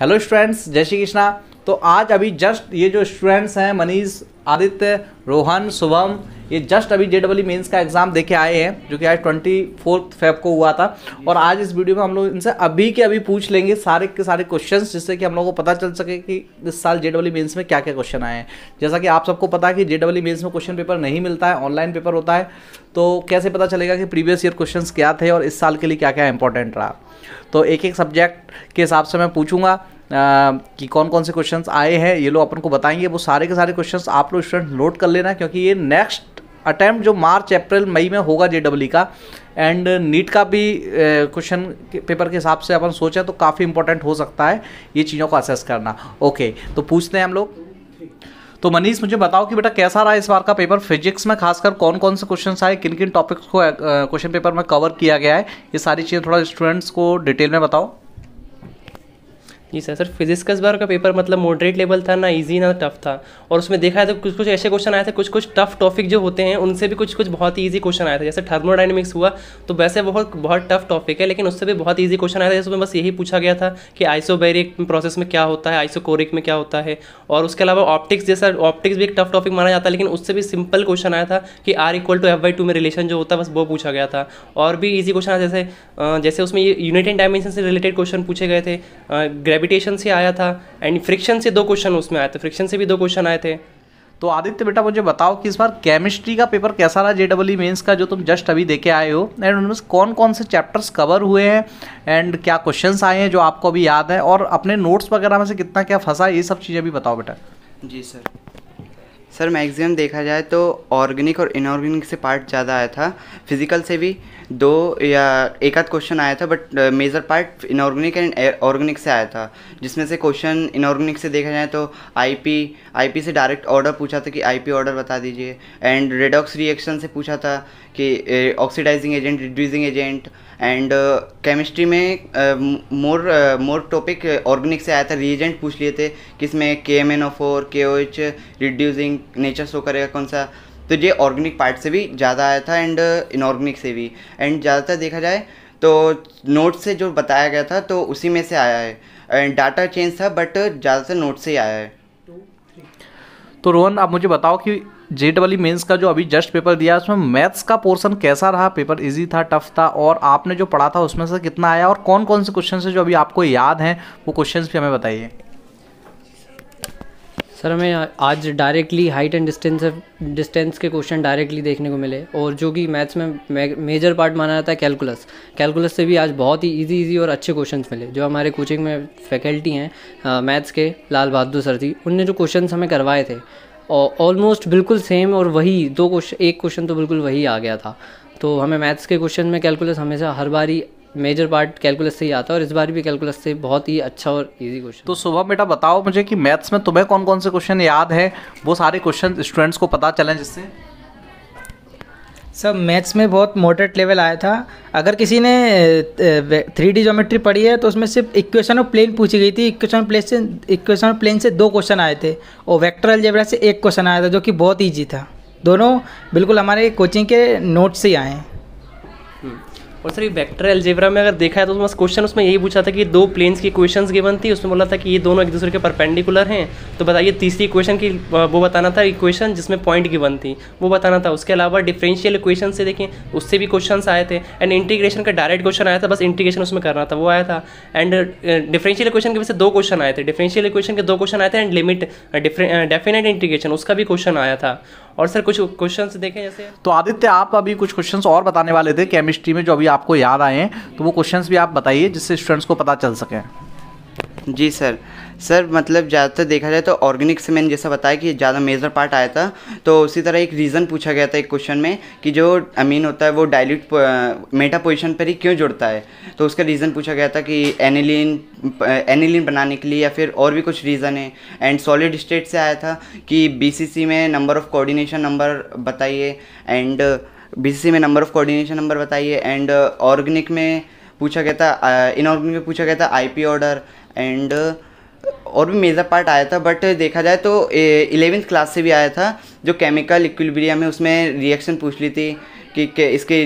Hello students जय श्री कृष्णा तो आज अभी जस्ट ये जो स्टूडेंट्स हैं मनीष आदित्य रोहन शुभम ये जस्ट अभी जे डबल मेन्स का एग्ज़ाम देके आए हैं जो कि आज ट्वेंटी फोर्थ फेब को हुआ था और आज इस वीडियो में हम लोग इनसे अभी के अभी पूछ लेंगे सारे के सारे क्वेश्चंस जिससे कि हम लोगों को पता चल सके कि इस साल जे डबल मेन्स में क्या क्या क्वेश्चन आए हैं जैसा कि आप सबको पता है कि जे डबल मेन्स में क्वेश्चन पेपर नहीं मिलता है ऑनलाइन पेपर होता है तो कैसे पता चलेगा कि प्रीवियस ईयर क्वेश्चन क्या थे और इस साल के लिए क्या क्या इंपॉर्टेंट रहा तो एक एक सब्जेक्ट के हिसाब से मैं पूछूंगा कि कौन कौन से क्वेश्चन आए हैं ये लोग अपन को बताएंगे वो सारे के सारे क्वेश्चन आप लोग स्टूडेंट नोट कर लेना क्योंकि ये नेक्स्ट अटैम्प्ट जो मार्च अप्रैल मई में होगा जे का एंड नीट का भी क्वेश्चन पेपर के हिसाब से अपन सोचें तो काफ़ी इंपॉर्टेंट हो सकता है ये चीज़ों को असेस करना ओके तो पूछते हैं हम लोग तो मनीष मुझे बताओ कि बेटा कैसा रहा इस बार का पेपर फिजिक्स में खासकर कौन कौन से क्वेश्चन आए किन किन टॉपिक्स को क्वेश्चन पेपर में कवर किया गया है ये सारी चीज़ें थोड़ा स्टूडेंट्स को डिटेल में बताओ जी सर सर फिजिक्स का इस बार का पेपर मतलब मॉडरेट लेवल था ना इजी ना टफ था और उसमें देखा है तो कुछ कुछ ऐसे क्वेश्चन आए थे कुछ कुछ टफ टॉपिक जो होते हैं उनसे भी कुछ कुछ बहुत ही ईजी क्वेश्चन आए थे जैसे थर्मोडाइनमिक्स हुआ तो वैसे बहुत बहुत टफ टॉपिक है लेकिन उससे भी बहुत ईजी क्वेश्चन आया था जिसमें बस यही पूछा गया था कि आइसोबेरिक प्रोसेस में क्या होता है आइसोकोरिक में क्या होता है और उसके अलावा ऑप्टिक्स जैसा ऑप्टिक्स भी एक टफ टॉपिक माना जाता है लेकिन उससे भी सिंपल क्वेश्चन आया था कि R equal to F by two में रिलेशन जो होता है बस वो पूछा गया था और भी ईजी क्वेश्चन आया जैसे जैसे उसमें यूनिट एंड डायमेंशन से रिलेटेड क्वेश्चन पूछे गए थे ग्रेविटी ग्रेविटेशन से आया था एंड फ्रिक्शन से दो क्वेश्चन उसमें आए थे फ्रिक्शन से भी दो क्वेश्चन आए थे तो आदित्य बेटा मुझे बताओ कि इस बार केमिस्ट्री का पेपर कैसा रहा जे डबल ई मेन्स का जो तुम जस्ट अभी देखे आए हो एंड उनमें कौन कौन से चैप्टर्स कवर हुए हैं एंड क्या क्वेश्चंस आए हैं जो आपको अभी याद हैं और अपने नोट्स वगैरह में से कितना क्या फंसा ये सब चीज़ें भी बताओ बेटा जी सर सर मैक्सिमम देखा जाए तो ऑर्गेनिक और इनऑर्गेनिक से पार्ट ज़्यादा आया था फिजिकल से भी दो या एक आध क्वेश्चन आया था but major part inorganic and organic से आया था जिसमें से क्वेश्चन इनऑर्गेनिक से देखा जाए तो आईपी आईपी से डायरेक्ट ऑर्डर पूछा था कि आईपी ऑर्डर बता दीजिए एंड रेडॉक्स रिएक्शन से पूछा था कि oxidising agent reducing agent and chemistry में मोर मोर टॉपिक ऑर्गेनिक से आया था रिएजेंट पूछ लिए थे किसमें के M N O four K O H reducing nature show करेगा कौन सा तो ये ऑर्गेनिक पार्ट से भी ज़्यादा आया था एंड इनऑर्गेनिक uh, से भी एंड ज़्यादातर देखा जाए तो नोट से जो बताया गया था तो उसी में से आया है एंड डाटा चेंज था बट uh, ज़्यादातर नोट से ही आया है तो रोहन आप मुझे बताओ कि जे डबल मेन्स का जो अभी जस्ट पेपर दिया उसमें मैथ्स का पोर्शन कैसा रहा पेपर इजी था टफ था और आपने जो पढ़ा था उसमें से कितना आया और कौन कौन से क्वेश्चन से जो अभी आपको याद हैं वो क्वेश्चन भी हमें बताइए सर हमें आज directly height and distance distance के क्वेश्चन डायरेक्टली देखने को मिले और जो कि मैथ्स में मेजर पार्ट माना जाता है कैलकुलस कैलकुलस से भी आज बहुत ही इजी इजी और अच्छे क्वेश्चन मिले जो हमारे कोचिंग में फैकल्टी हैं मैथ्स के लाल बहादुर सर जी उनने जो क्वेश्चन हमें करवाए थे ऑलमोस्ट बिल्कुल सेम और वही दो क्वेश्चन एक क्वेश्चन तो बिल्कुल वही आ गया था तो हमें मैथ्स के क्वेश्चन में कैलकुलस हमेशा हर बार ही मेजर पार्ट कैलकुलस से ही आता है और इस बार भी कैलकुलस से बहुत ही अच्छा और इजी क्वेश्चन तो सुबह बेटा बताओ मुझे कि मैथ्स में तुम्हें कौन कौन से क्वेश्चन याद है वो सारे क्वेश्चन स्टूडेंट्स को पता चलें जिससे सर मैथ्स में बहुत मोटेट लेवल आया था अगर किसी ने थ्री डी जोमेट्री पढ़ी है तो उसमें सिर्फ इक्वेशन और प्लेन पूछी गई थी इक्वेशन प्लेन से इक्वेशन और प्लेन से दो क्वेश्चन आए थे और वेक्टर अलजेब्रा से एक क्वेश्चन आया था जो कि बहुत ईजी था दोनों बिल्कुल हमारे कोचिंग के नोट्स से ही आए हैं और सर ये वेक्टर एल्जेब्रा में अगर देखा है तो उसमें क्वेश्चन उसमें यही पूछा था कि दो प्लेन्स की क्वेश्चन गिवन थी उसमें बोला था कि ये दोनों एक दूसरे के परपेंडिकुलर हैं तो बताइए तीसरी क्वेश्चन की वो बताना था इक्वेशन जिसमें पॉइंट गिवन थी वो बताना था उसके अलावा डिफरेंशियल इक्वेशन से देखें उससे भी क्वेश्चन आए थे एंड इंटीग्रेशन का डायरेक्ट क्वेश्चन आया था बस इंटीग्रेशन उसमें करना था वो आया था एंड डिफरेंशियल इक्वेशन के वैसे दो क्वेश्चन आए थे डिफरेंशियल इक्वेशन के दो क्वेश्चन आए थे एंड लिमिट डेफिनेट इंटीग्रेशन उसका भी क्वेश्चन आया था और सर कुछ क्वेश्चन देखें जैसे तो आदित्य आप अभी कुछ क्वेश्चन और बताने वाले थे केमिस्ट्री में जो अभी आपको याद आए हैं तो वो क्वेश्चन भी आप बताइए जिससे स्टूडेंट्स को पता चल सके जी सर सर मतलब ज़्यादातर देखा जाए तो ऑर्गेनिक से मैंने जैसा बताया कि ज़्यादा मेजर पार्ट आया था तो उसी तरह एक रीज़न पूछा गया था एक क्वेश्चन में कि जो अमीन होता है वो डाइल्यूट मेटा पोजिशन पर ही क्यों जुड़ता है तो उसका रीज़न पूछा गया था कि एनिलिन एनिलिन बनाने के लिए या फिर और भी कुछ रीज़न है एंड सॉलिड स्टेट से आया था कि बी में नंबर ऑफ़ कोऑर्डिनेशन नंबर बताइए एंड बी uh, में नंबर ऑफ़ कोऑर्डिनेशन नंबर बताइए एंड ऑर्गेनिक uh, में पूछा गया था इनऑर्गेनिक uh, में पूछा गया था आईपी ऑर्डर एंड और भी मेजर पार्ट आया था बट देखा जाए तो इलेवेंथ क्लास से भी आया था जो केमिकल इक्विलिब्रियम है उसमें रिएक्शन पूछ ली थी कि, कि इसके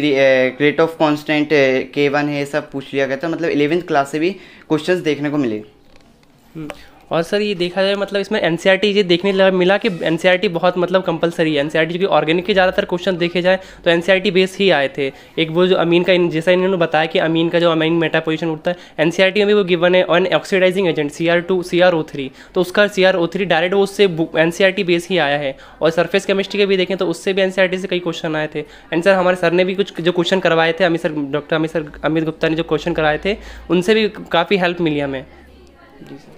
rate of constant K one है सब पूछ लिया गया था मतलब इलेवेंथ क्लास से भी क्वेश्चंस देखने को मिले हम्म। और सर ये देखा जाए मतलब इसमें एन e ये देखने लगा मिला कि एन e बहुत मतलब कंपलसरी है एन सी e क्योंकि ऑर्गेनिक के ज़्यादातर क्वेश्चन देखे जाए तो एन बेस ही आए थे एक वो जो अमीन का जैसा इन्होंने बताया कि अमीन का जो अमीन मेटा पोजिशन उठता है एन में भी वो गिवन है और oxidising agent C R two C R O three तो उसका C R O three direct वो उससे N C R T base ही आया है और सरफेस केमिस्ट्री के भी देखें तो उससे भी एन सी आर टी से कई क्वेश्चन आए थे एंड सर हमारे सर ने भी कुछ जो क्वेश्चन करवाए थे Amit sir doctor Amit sir Amit Gupta ने जो क्वेश्चन कराए थे उनसे भी काफ़ी हेल्प मिली हमें जी सर